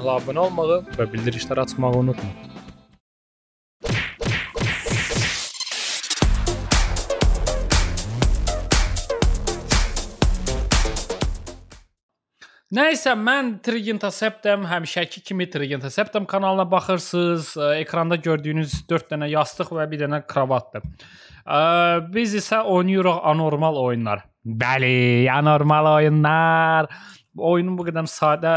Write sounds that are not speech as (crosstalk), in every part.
kanala abunə olmağı və bildirişləri açmağı unutmayın. Nəysə, mən Trigintaseptem, həmişəki kimi Trigintaseptem kanalına baxırsınız. Ekranda gördüyünüz 4 dənə yastıq və bir dənə kravatdır. Biz isə oynayırıq anormal oyunlar. Bəli, anormal oyunlar. Oyunun bu qədər sadə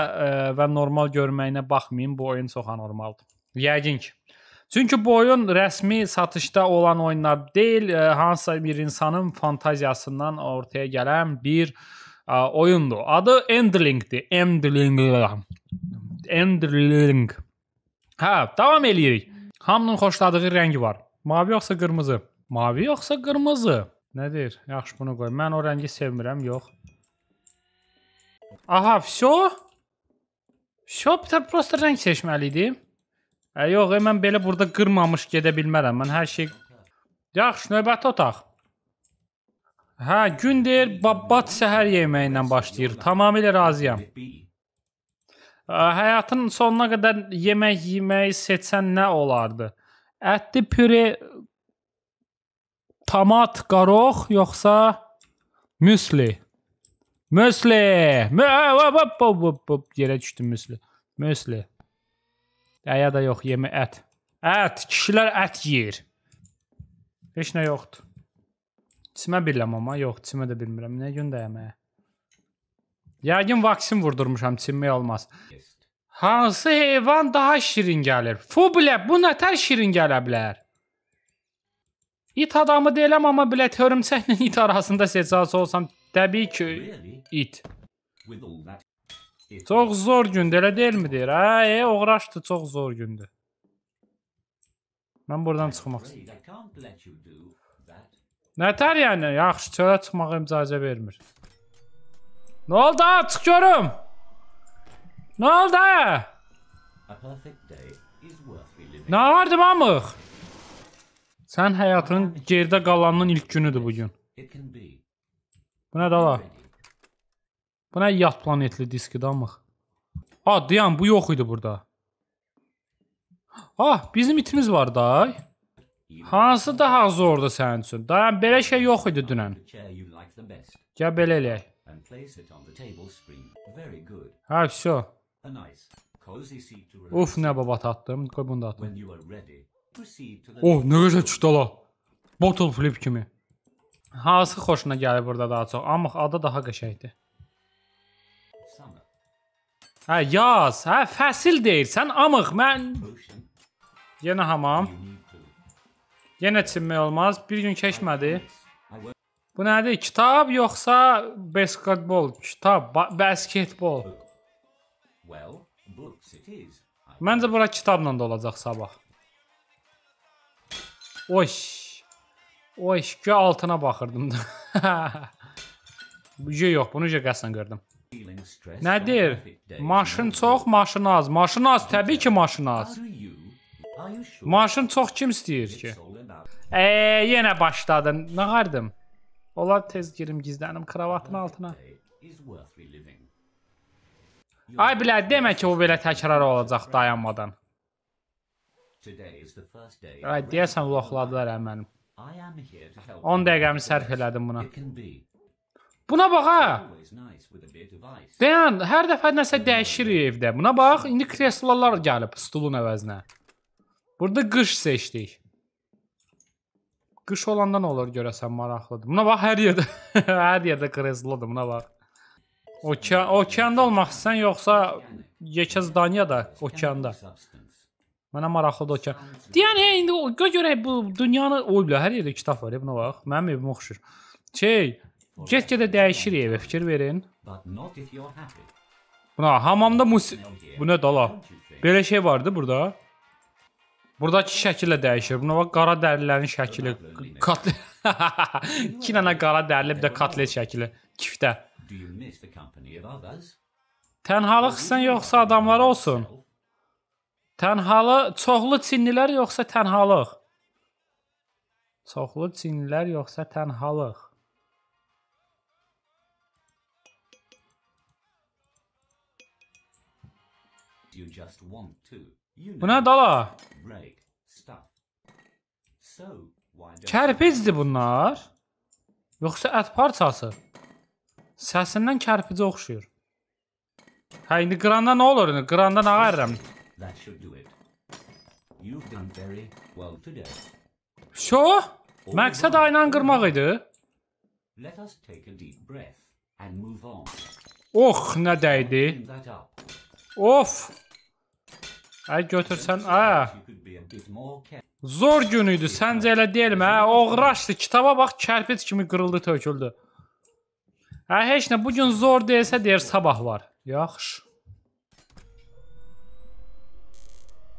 və normal görməyinə baxmayın, bu oyun çox anormaldır. Yəqin ki. Çünki bu oyun rəsmi satışda olan oyunlar deyil, hansısa bir insanın fantaziyasından ortaya gələn bir e, a, oyundu. Adı Endling'di. Endling. Endling. Hə, davam eləyirik. Hamının xoşladığı rəngi var. Mavi yoxsa qırmızı? Mavi yoxsa qırmızı? Nədir? Yaxşı bunu qoy. Mən o rəngi sevmirəm, yox. Aha, всё. Всё, просто rəng seçməli idim. Ə, e, yox, ə, e, mən belə burada qırmamış gedə bilmərəm. Mən hər şey Yaxşı, növbəti otaq. Hə, gün deyir, babbat səhər yeməyi ilə başlayır. Tamamilə razıyam. Həyatın sonuna qədər yemək yeməyi seçsən nə olardı? Ətli püre, tomat, qarox yoxsa müsli? Müsli. Hə, hə, hə, yerə düşdüm müsli. Müsli. Ya da yox, yemə ət. Ət, kişilər ət yeyir. Heç nə yoxdur. Çimə bilirəm amma yox, çimə də bilmirəm. Nə gün dəyəməyə? Yəqin vaksin vurdurmuşam, çinmək olmaz. Hansı heyvan daha şirin gəlir? Fu bilə, bu nətər şirin gələ bilər? İt adamı deyiləm, amma bilət hörümçəklə it arasında seçası olsam, təbii ki, it. Çox zor gündür, elə deyilmi deyir? Hə, e, uğraşdı, çox zor gündür. Mən buradan çıxmaq istəyirəm. Nətər yəni? Yaxşı, çölə çıxmağa imcazə vermir. Nə oldu? Çıx görüm. Nə oldu? Nə vardı mamıq? Sən həyatının geridə qalanının ilk günüdür bugün. Bu nə dala? Bu nə yat planetli diskidir amıq? A, deyəm, bu yox idi burada. Ah, bizim itimiz var da. Hansı daha zordur sənin üçün? Dayan, belə şey yox idi dünən. Gəl belə eləyək. Hə, все. Uf, nə babat atdım. Qoy bunu da atdım. Oh, nə gözəl çıxdı la. Bottle flip kimi. Hansı xoşuna gəlir burada daha çox, amma adı daha qəşəngdir. Hə, yaz. Hə, fəsil deyirsən, amıq. Mən yenə hamam. Yenə çinmək olmaz. Bir gün keçmədi. Bu nədir? Kitab yoxsa basketbol? Kitab, ba basketbol. Well, books it is. Məncə bura kitabla da olacaq sabah. Oy. Oy, gö altına baxırdım da. (laughs) Gö yox, bunu gö qəsdən gördüm. Nədir? Maşın çox, maşın az. Maşın az, təbii ki, maşın az. Maşın çox kim istəyir ki? Eee yenə başladın. Nə qardım? Olar tez girim gizlənim kravatın altına. Ay bilə, demə ki, bu belə təkrar olacaq dayanmadan. Ay, deyəsən, loxladılar hə mənim. 10 dəqiqəmi sərf elədim buna. Buna bax, ha! Dayan, hər dəfə nəsə dəyişir evdə. Buna bax, indi kreslolar gəlib stulun əvəzinə. Burada qış seçdik. Qış olanda nə olur görəsən maraqlıdır. Buna bax hər yerdə (laughs) hər yerdə kreslodur buna bax. Okean okeanda olmaq istəsən yoxsa yekə zdaniyada okeanda? Mənə maraqlıdır okean. Deyən hey indi gö görək bu dünyanı oy bilə hər yerdə kitab var buna bax. Mənim evim oxşur. Şey, get-gedə dəyişir evə fikir verin. Buna hamamda musiqi Bu nə dala? Belə şey vardı burada. Buradakı şəkillə dəyişir. Buna bax qara dərilərin şəkli, kotlet. 2 (laughs) dənə qara dərili, bir də kotlet şəkli kiftə. Tənhalıq istən yoxsa adamlar olsun? Tənhalı çoxlu çinlilər yoxsa tənhalıq? Çoxlu çinlilər yoxsa tənhalıq? You just want to. You Bu nə dala? Break stuff. So, Kərpicdir bunlar? Yoxsa ət parçası? Səsindən kərpicə oxşuyur. Hə, indi qıranda nə olur? Qıranda nə ağarıram? That should do it. You've done very well today. Şo? Məqsəd ayla qırmaq idi. Let us take a deep breath and move on. Ox, nə dəydi? Of! Ay götürsən, a. Zor gün idi, səncə elə deyilmi? Hə, oğraşdı, kitaba bax kərpic kimi qırıldı, töküldü. Hə, heç nə, bu gün zor deyilsə deyir sabah var. Yaxşı.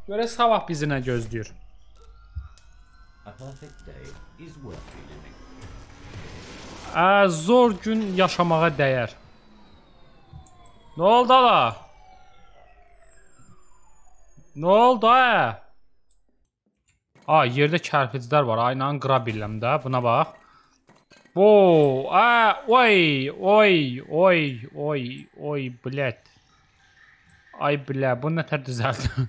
Görə sabah bizi nə gözləyir. Ə, zor gün yaşamağa dəyər. Nə oldu ala? Nə oldu ə? A, yerdə kərpiclər var. Aynanı qıra bilirəm də. Buna bax. Bo, ə, oy, oy, oy, oy, oy, blət. Ay bilə, bu nətər düzəldi?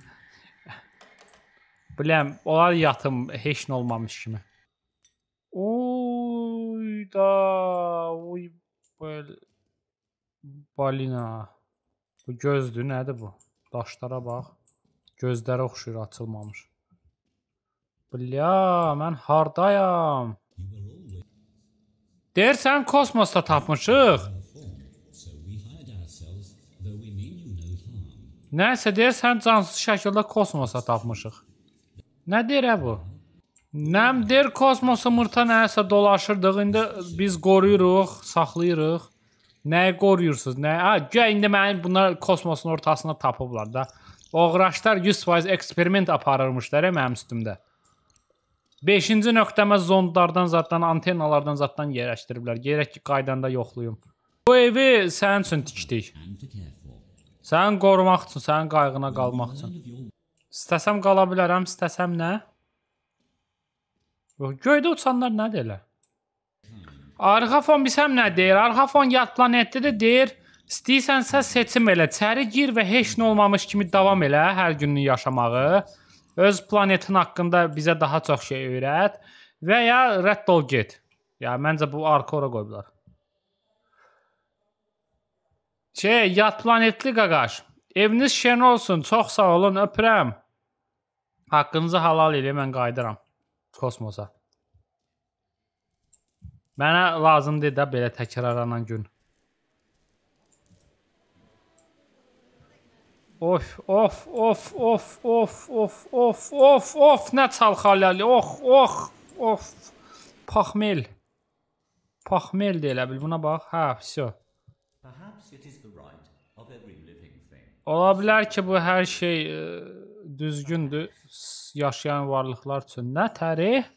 (laughs) Biləm, onlar yatım, heç nə olmamış kimi. Oy da, oy, bel, balina. Bu gözdür, nədir bu? Daşlara bax. Gözləri oxşuyur, açılmamış. Bля, mən hardayam? Deyirsən kosmosda tapmışıq. Nəsə deyirsən cansız şəkildə kosmosa tapmışıq. Nə deyir ə bu? Nəm deyir kosmosa mırta nəsə dolaşırdıq, indi biz qoruyuruq, saxlayırıq. Nəyi qoruyursunuz? Nə? Ha, guya indi məni bunlar kosmosun ortasında tapıblar da. Oğraşlar 100% eksperiment aparırmışlar mənim üstümdə. 5-ci nöqtəmə zondlardan zaddan, antennalardan zaddan yerləşdiriblər. Gerək ki, qaydanda yoxluyum. Bu evi sənin üçün tikdik. Sənin qorumaq üçün, sənin qayğına qalmaq üçün. İstəsəm qala bilərəm, istəsəm nə? Yox, göydə uçanlar nədir elə? Arxa fon biz həm nə deyir? Arxa fon yad planetdə də deyir, İstəyirsənsə seçim elə, çəri gir və heç nə olmamış kimi davam elə hər gününü yaşamağı. Öz planetin haqqında bizə daha çox şey öyrət və ya rədd ol get. Ya məncə bu arka ora qoyublar. Şey, yat planetli qaqaş. Eviniz şən olsun. Çox sağ olun, öpürəm. Haqqınızı halal elə, mən qayıdıram kosmosa. Mənə lazımdır da belə təkrarlanan gün. Of, of, of, of, of, of, of, of, of, nə çalxaləli, ox, ox, of. Paxmel. Paxmel də elə bil, buna bax. Hə, vəsə. Ola bilər ki, bu hər şey ə, düzgündür yaşayan varlıqlar üçün. Nə tərih?